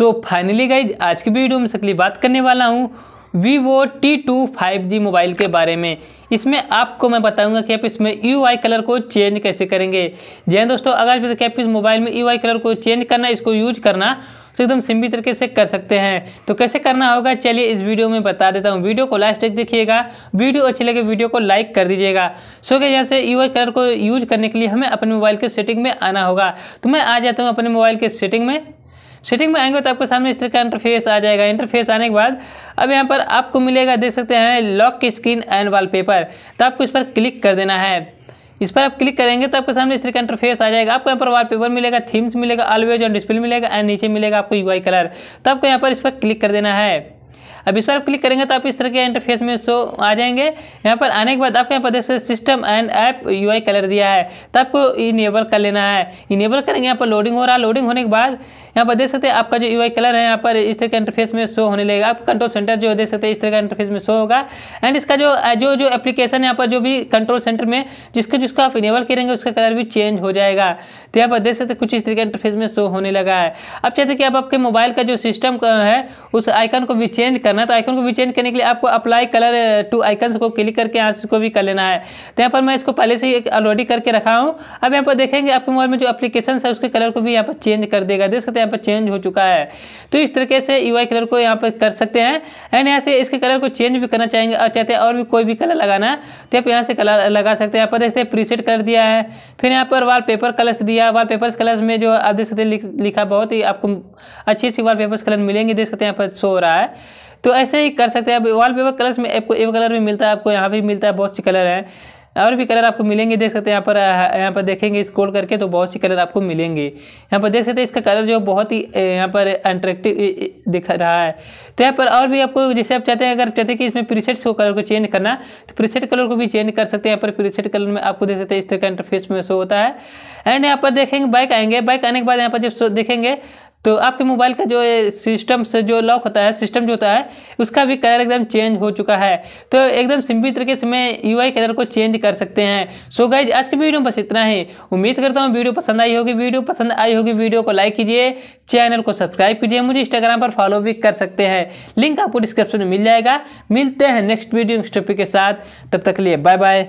so finally guys आज की video में सकली बात करने वाला हूँ Vivo T two five G mobile के बारे में इसमें आपको मैं बताऊंगा कि आप इसमें यू आई कलर को चेंज कैसे करेंगे जैन दोस्तों अगर आप आप इस मोबाइल में यू आई कलर को चेंज करना इसको यूज करना तो एकदम सिंपल तरीके से कर सकते हैं तो कैसे करना होगा चलिए इस वीडियो में बता देता हूँ वीडियो को लास्ट तक देखिएगा वीडियो अच्छी लगे वीडियो को लाइक कर दीजिएगा सो के यहाँ से यू कलर को यूज करने के लिए हमें अपने मोबाइल के सेटिंग में आना होगा तो मैं आ जाता हूँ अपने मोबाइल के सेटिंग में सेटिंग में आएंगे तो आपके सामने इस तरह का इंटरफेस आ जाएगा इंटरफेस आने के बाद अब यहाँ पर आपको मिलेगा देख सकते हैं लॉक की स्क्रीन एंड पेपर तो आपको इस पर क्लिक कर देना है इस पर आप क्लिक करेंगे तो आपके सामने इस तरह का इंटरफेस आ जाएगा आपको यहाँ पर वॉलपेपर मिलेगा थीम्स मिलेगा ऑलवेज और डिस्प्ले मिलेगा एंड नीचे मिलेगा आपको यूआई कलर तो आपको यहाँ पर इस पर क्लिक कर देना है अब इस पर आप क्लिक करेंगे तो आप इस तरह के इंटरफेस में शो आ जाएंगे यहाँ पर आने के बाद आपको यहाँ पर देख सकते system and app U colour दिया है तो आपको इनेबल कर लेना है इनेबल करेंगे यहाँ पर लोडिंग हो रहा है लोडिंग होने के बाद यहाँ पर देख सकते हैं आपका जो यू कलर है यहाँ पर इस तरह के इंटरफेस में शो होने लगेगा आप कंट्रोल सेंटर जो देख सकते हैं इस तरह का इंटरफेस में शो होगा एंड इसका जो जो जो एप्लीकेशन यहाँ पर जो भी कंट्रोल सेंटर में जिसको जिसको आप इनेबल करेंगे उसका कलर भी चेंज हो जाएगा तो यहाँ पर देख सकते कुछ इस तरह के इंटरफेस में शो होने लगा है अब चाहते कि आप आपके मोबाइल का जो सिस्टम है उस आइकन को भी चेंज कर करना है तो आइकन को भी चेंज करने के लिए आपको अप्लाई कलर टू आइकन को क्लिक करके यहाँ से इसको भी कर लेना है तो यहाँ पर मैं इसको पहले से ही ऑलरेडी करके रखा हूँ अब यहाँ पर देखेंगे आपके मोबाइल में जो अप्लीकेशन है उसके कलर को भी यहाँ पर चेंज कर देगा देख सकते हैं यहाँ पर चेंज हो चुका है तो इस तरीके से यू कलर को यहाँ पर कर सकते हैं एंड यहाँ से इसके कलर को चेंज भी करना चाहेंगे और चाहते हैं और भी कोई भी कलर लगाना है तो आप यहाँ से कलर लगा सकते हैं यहाँ पर देखते हैं प्रीसेट कर दिया है फिर यहाँ पर वाल पेपर कलर्स दिया वाल पेपर कलर्स में जो आप देख सकते हैं लिखा बहुत ही आपको अच्छी अच्छी वाल पेपर कलर मिलेंगे देख सकते हैं यहाँ पर शो हो रहा है तो ऐसे ही कर सकते हैं अब वॉल पेपर कलर्स में आपको ए कलर भी मिलता है आपको यहाँ भी मिलता है बहुत से कलर हैं और भी कलर आपको मिलेंगे देख सकते हैं यहाँ पर यहाँ पर देखेंगे स्क्रॉल करके तो बहुत सी कलर आपको मिलेंगे यहाँ पर देख सकते हैं इसका कलर जो बहुत ही यहाँ पर अट्रैक्टिव दिख रहा है तो यहाँ पर और भी आपको जैसे आप चाहते हैं अगर चाहते हैं कि इसमें प्रीसेट्स को कलर को चेंज करना तो प्रीसेट कलर को भी चेंज कर सकते हैं यहाँ पर प्रीसेट कलर में आपको देख सकते हैं इस तरह का इंटरफेस में शो होता है एंड यहाँ पर देखेंगे बाइक आएंगे बाइक आने के बाद यहाँ पर जब देखेंगे तो आपके मोबाइल का जो सिस्टम से जो लॉक होता है सिस्टम जो होता है उसका भी कलर एकदम चेंज हो चुका है तो एकदम सिंपल तरीके से मैं यू कलर को चेंज कर सकते हैं सो गाइज आज की वीडियो में बस इतना ही उम्मीद करता हूँ वीडियो पसंद आई होगी वीडियो पसंद आई होगी वीडियो को लाइक कीजिए चैनल को सब्सक्राइब कीजिए मुझे इंस्टाग्राम पर फॉलो भी कर सकते हैं लिंक आपको डिस्क्रिप्शन में मिल जाएगा मिलते हैं नेक्स्ट वीडियो टॉपिक के साथ तब तक लिए बाय बाय